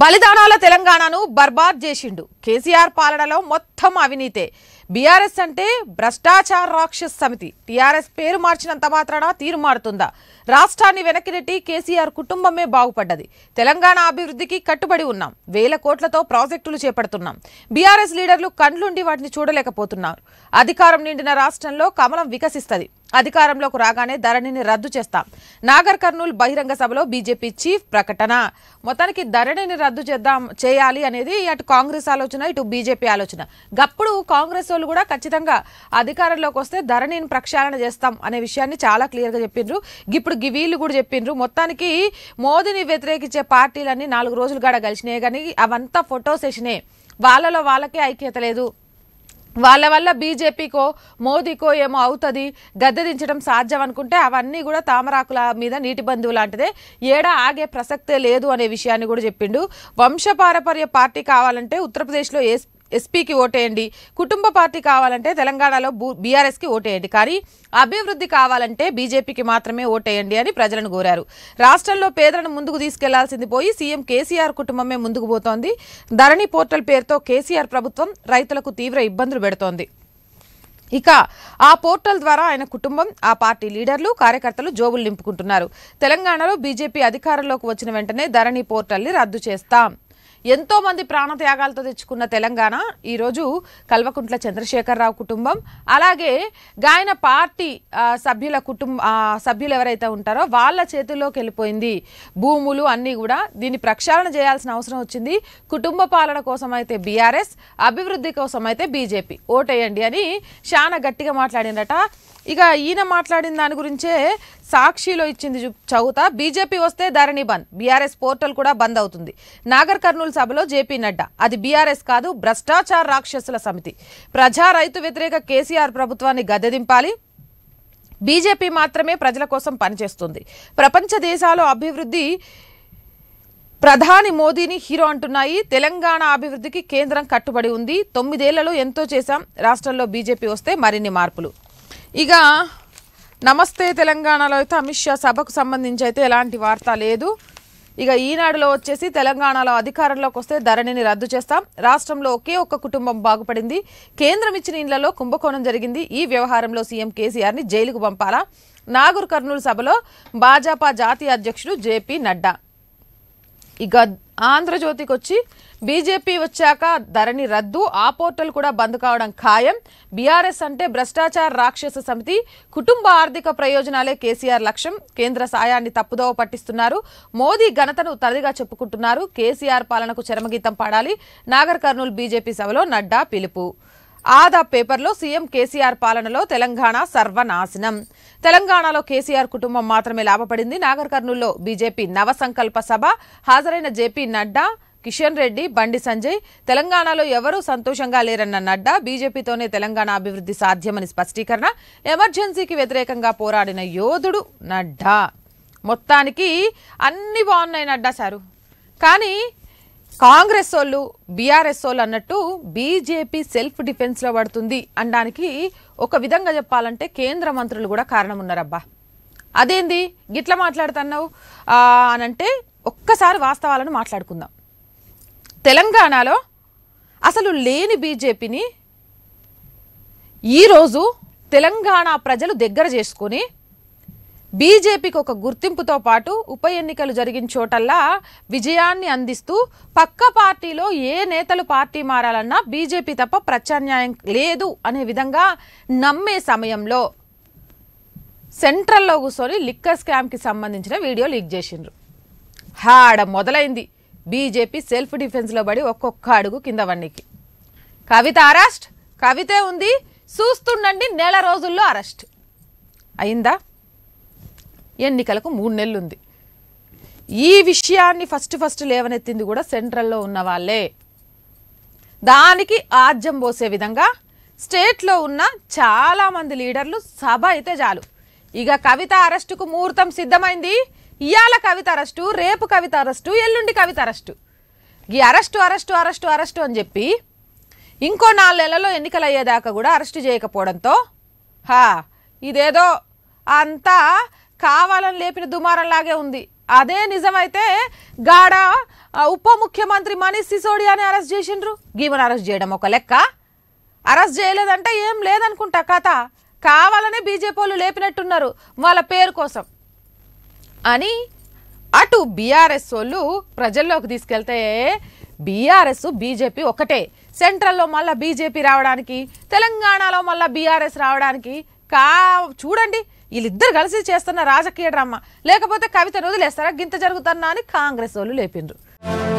బలిదానాల తెలంగాణను బర్బాద్ చేసిండు కేసీఆర్ పాలనలో మొత్తం అవినీతే బీఆర్ఎస్ అంటే భ్రష్టాచార రాక్షస్ సమితి టీఆర్ఎస్ పేరు మార్చినంత మాత్రాన తీరు మారుతుందా రాష్ట్రాన్ని వెనక్కి నెట్టి కేసీఆర్ కుటుంబమే బాగుపడ్డది తెలంగాణ అభివృద్ధికి కట్టుబడి ఉన్నాం వేల కోట్లతో ప్రాజెక్టులు చేపడుతున్నాం బీఆర్ఎస్ లీడర్లు కండ్లుండి వాటిని చూడలేకపోతున్నారు అధికారం నిండిన రాష్ట్రంలో కమలం వికసిస్తుంది అధికారంలోకి రాగానే ధరణిని రద్దు చేస్తాం నాగర్ కర్నూలు బహిరంగ సభలో బీజేపీ చీఫ్ ప్రకటన మొత్తానికి ధరణిని రద్దు చేద్దాం చేయాలి అనేది అటు కాంగ్రెస్ ఆలోచన ఇటు బీజేపీ ఆలోచన గప్పుడు కాంగ్రెస్ వాళ్ళు కూడా ఖచ్చితంగా అధికారంలోకి వస్తే ధరణిని ప్రక్షాళన చేస్తాం అనే విషయాన్ని చాలా క్లియర్గా చెప్పిండ్రు ఇప్పుడు వీళ్ళు కూడా చెప్పిండ్రు మొత్తానికి మోదీని వ్యతిరేకించే పార్టీలన్నీ నాలుగు రోజులు గడ కలిసినాయి కానీ అవంతా ఫోటో సెషనే వాళ్ళలో వాళ్ళకే ఐక్యత లేదు వాళ్ళ వల్ల బీజేపీకో మోదీకో ఏమో అవుతుంది గద్దెదించడం సాధ్యం అనుకుంటే అవన్నీ కూడా తామరాకుల మీద నీటి బంధువు లాంటిదే ఏడా ఆగే ప్రసక్తే లేదు అనే విషయాన్ని కూడా చెప్పిండు వంశపారపర్య పార్టీ కావాలంటే ఉత్తరప్రదేశ్లో ఏ ఎస్పీకి ఓటేయండి కుటుంబ పార్టీ కావాలంటే తెలంగాణలో బీఆర్ఎస్కి ఓటేయండి కానీ అభివృద్ధి కావాలంటే బీజేపీకి మాత్రమే ఓటేయండి అని ప్రజలను కోరారు రాష్ట్రంలో పేదలను ముందుకు తీసుకెళ్లాల్సింది పోయి సీఎం కేసీఆర్ కుటుంబమే ముందుకు పోతోంది ధరణి పోర్టల్ పేరుతో కేసీఆర్ ప్రభుత్వం రైతులకు తీవ్ర ఇబ్బందులు పెడుతోంది ఇక ఆ పోర్టల్ ద్వారా ఆయన కుటుంబం ఆ పార్టీ లీడర్లు కార్యకర్తలు జోబులు నింపుకుంటున్నారు తెలంగాణలో బీజేపీ అధికారంలోకి వచ్చిన వెంటనే ధరణి పోర్టల్ని రద్దు చేస్తాం ఎంతో మంది ప్రాణత్యాగాలతో తెచ్చుకున్న తెలంగాణ ఈరోజు కల్వకుంట్ల చంద్రశేఖరరావు కుటుంబం అలాగే గాయన పార్టీ సభ్యుల కుటుంబ సభ్యులు ఎవరైతే ఉంటారో వాళ్ళ చేతుల్లోకి వెళ్ళిపోయింది భూములు అన్నీ కూడా దీన్ని ప్రక్షాళన చేయాల్సిన అవసరం వచ్చింది కుటుంబ పాలన కోసం అయితే బీఆర్ఎస్ అభివృద్ధి కోసం అయితే బీజేపీ ఓటేయండి అని చాలా గట్టిగా మాట్లాడిందట ఇక ఈయన మాట్లాడిన దాని గురించే సాక్షిలో ఇచ్చింది చౌత బీజేపీ వస్తే ధరణి బంద్ బీఆర్ఎస్ పోర్టల్ కూడా బంద్ అవుతుంది నాగర్ కర్నూలు సభలో జేపీ నడ్డా అది బీఆర్ఎస్ కాదు భ్రష్టాచార రాక్షసుల సమితి ప్రజా రైతు వ్యతిరేక కేసీఆర్ ప్రభుత్వాన్ని గద్దెదింపాలి బీజేపీ మాత్రమే ప్రజల కోసం పనిచేస్తుంది ప్రపంచ దేశాలు అభివృద్ధి ప్రధాని మోదీని హీరో అంటున్నాయి తెలంగాణ అభివృద్ధికి కేంద్రం కట్టుబడి ఉంది తొమ్మిదేళ్లలో ఎంతో చేశాం రాష్ట్రంలో బీజేపీ వస్తే మరిన్ని మార్పులు ఇక నమస్తే తెలంగాణలో అయితే అమిత్ షా సభకు సంబంధించి అయితే ఎలాంటి వార్త లేదు ఇక ఈనాడులో వచ్చేసి తెలంగాణలో అధికారంలోకి వస్తే ధరణిని రద్దు చేస్తాం రాష్ట్రంలో ఒకే ఒక్క కుటుంబం బాగుపడింది కేంద్రం ఇచ్చిన ఇళ్లలో కుంభకోణం జరిగింది ఈ వ్యవహారంలో సీఎం కేసీఆర్ని జైలుకు పంపాలా నాగూర్ కర్నూలు సభలో భాజపా జాతీయ అధ్యక్షుడు జేపీ నడ్డా ఇక ఆంధ్రజ్యోతికి వచ్చి బీజేపీ వచ్చాక ధరణి రద్దు ఆ పోర్టల్ కూడా బంద్ కావడం ఖాయం బీఆర్ఎస్ అంటే భ్రష్టాచార రాక్షస సమితి కుటుంబ ఆర్థిక ప్రయోజనాలే కేసీఆర్ లక్ష్యం కేంద్ర సాయాన్ని తప్పుదోవ పట్టిస్తున్నారు మోదీ ఘనతను తరదిగా చెప్పుకుంటున్నారు కేసీఆర్ పాలనకు చరమగీతం పాడాలి నాగర్ కర్నూలు బీజేపీ సభలో నడ్డా పిలుపు ఆదా పేపర్లో సీఎం కేసీఆర్ పాలనలో తెలంగాణ సర్వనాశనం తెలంగాణలో కేసీఆర్ కుటుంబం మాత్రమే లాభపడింది నాగర్ కర్నూల్లో బీజేపీ నవసంకల్ప సభ హాజరైన జేపీ నడ్డా కిషన్ రెడ్డి బండి సంజయ్ తెలంగాణలో ఎవరూ సంతోషంగా లేరన్న నడ్డా బీజేపీతోనే తెలంగాణ అభివృద్ధి సాధ్యమని స్పష్టీకరణ ఎమర్జెన్సీకి వ్యతిరేకంగా పోరాడిన యోధుడు నడ్డా మొత్తానికి అన్ని బాగున్నాయి నడ్డా సారు కానీ కాంగ్రెస్ వాళ్ళు బీఆర్ఎస్ వాళ్ళు అన్నట్టు బీజేపీ సెల్ఫ్ డిఫెన్స్లో పడుతుంది అనడానికి ఒక విధంగా చెప్పాలంటే కేంద్ర మంత్రులు కూడా కారణం ఉన్నారబ్బా అదేంది గిట్లా మాట్లాడుతున్నావు అనంటే ఒక్కసారి వాస్తవాలను మాట్లాడుకుందాం తెలంగాణలో అసలు లేని బీజేపీని ఈరోజు తెలంగాణ ప్రజలు దగ్గర చేసుకొని బీజేపీకి ఒక గుర్తింపుతో పాటు ఉప ఎన్నికలు జరిగిన చోటల్లా విజయాన్ని అందిస్తూ పక్క పార్టీలో ఏ నేతలు పార్టీ మారాలన్నా బీజేపీ తప్ప ప్రత్యామ్నాయం లేదు అనే విధంగా నమ్మే సమయంలో సెంట్రల్లో కూర్చొని లిక్కర్ స్కామ్కి సంబంధించిన వీడియో లీక్ చేసిండ్రు హాడ మొదలైంది బీజేపీ సెల్ఫ్ డిఫెన్స్లో పడి ఒక్కొక్క అడుగు కింద వన్నీకి కవిత అరెస్ట్ కవితే ఉంది చూస్తుండండి నెల రోజుల్లో అరెస్ట్ అయిందా ఎన్నికలకు మూడు నెలలు ఉంది ఈ విషయాన్ని ఫస్ట్ ఫస్ట్ లేవనెత్తింది కూడా సెంట్రల్లో ఉన్న వాళ్ళే దానికి ఆజ్యం పోసే విధంగా స్టేట్లో ఉన్న చాలామంది లీడర్లు సభ అయితే చాలు ఇక కవిత అరెస్టుకు ముహూర్తం సిద్ధమైంది ఇవాళ కవిత అరెస్టు రేపు కవిత అరెస్టు ఎల్లుండి కవిత అరెస్టు ఈ అరెస్టు అరెస్టు అరెస్టు అరెస్టు అని చెప్పి ఇంకో నాలుగు నెలల్లో ఎన్నికలు అయ్యేదాకా కూడా అరెస్టు చేయకపోవడంతో హా ఇదేదో అంతా కావాలని లేపిన దుమారంలాగే ఉంది అదే నిజమైతే గాడ ఉప ముఖ్యమంత్రి మనీష్ సిసోడియాని అరెస్ట్ చేసిండ్రు గీవన్ అరెస్ట్ చేయడం ఒక లెక్క అరెస్ట్ చేయలేదంటే ఏం లేదనుకుంటా కథ కావాలనే బీజేపీ వాళ్ళు లేపినట్టున్నారు వాళ్ళ పేరు కోసం అని అటు బీఆర్ఎస్ వాళ్ళు ప్రజల్లోకి తీసుకెళ్తే బీఆర్ఎస్ బీజేపీ ఒకటే సెంట్రల్లో మళ్ళీ బీజేపీ రావడానికి తెలంగాణలో మళ్ళీ బీఆర్ఎస్ రావడానికి కా చూడండి వీళ్ళిద్దరు కలిసి చేస్తున్న రాజకీయ డ్రామా లేకపోతే కవితను వదిలేస్తారా గింత జరుగుతున్నా అని కాంగ్రెస్ వాళ్ళు లేపిండ్రు